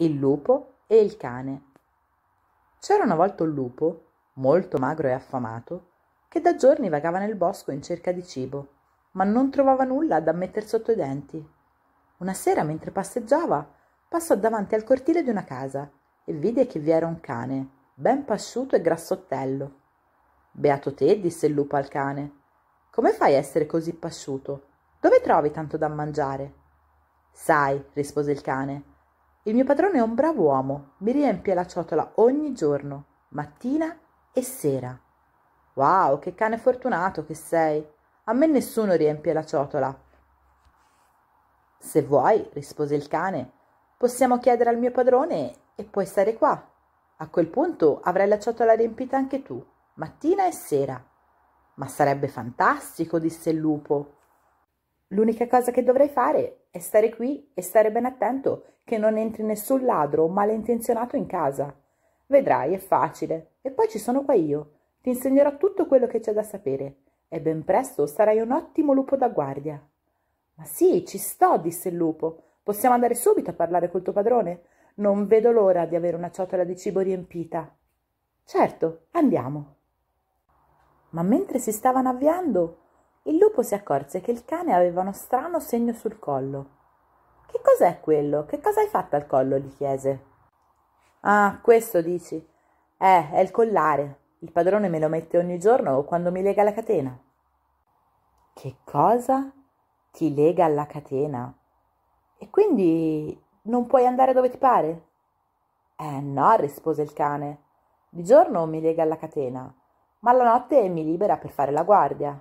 il lupo e il cane. C'era una volta un lupo, molto magro e affamato, che da giorni vagava nel bosco in cerca di cibo, ma non trovava nulla da metter sotto i denti. Una sera, mentre passeggiava, passò davanti al cortile di una casa e vide che vi era un cane, ben pasciuto e grassottello. Beato te, disse il lupo al cane, come fai a essere così pasciuto? Dove trovi tanto da mangiare? Sai, rispose il cane, il mio padrone è un bravo uomo, mi riempie la ciotola ogni giorno, mattina e sera. Wow, che cane fortunato che sei! A me nessuno riempie la ciotola. Se vuoi, rispose il cane, possiamo chiedere al mio padrone e puoi stare qua. A quel punto avrai la ciotola riempita anche tu, mattina e sera. Ma sarebbe fantastico, disse il lupo. L'unica cosa che dovrei fare è stare qui e stare ben attento che non entri nessun ladro o malintenzionato in casa. Vedrai, è facile. E poi ci sono qua io. Ti insegnerò tutto quello che c'è da sapere. E ben presto sarai un ottimo lupo da guardia. Ma sì, ci sto, disse il lupo. Possiamo andare subito a parlare col tuo padrone? Non vedo l'ora di avere una ciotola di cibo riempita. Certo, andiamo. Ma mentre si stavano avviando, il lupo si accorse che il cane aveva uno strano segno sul collo. Che cos'è quello? Che cosa hai fatto al collo? gli chiese. Ah, questo dici? Eh, è il collare. Il padrone me lo mette ogni giorno quando mi lega la catena. Che cosa? Ti lega alla catena? E quindi non puoi andare dove ti pare? Eh no, rispose il cane. Di giorno mi lega alla catena, ma la notte mi libera per fare la guardia.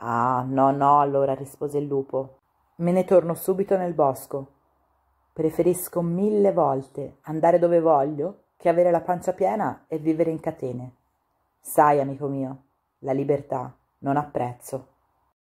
Ah, no, no, allora rispose il lupo. Me ne torno subito nel bosco. Preferisco mille volte andare dove voglio che avere la pancia piena e vivere in catene. Sai, amico mio, la libertà non ha prezzo.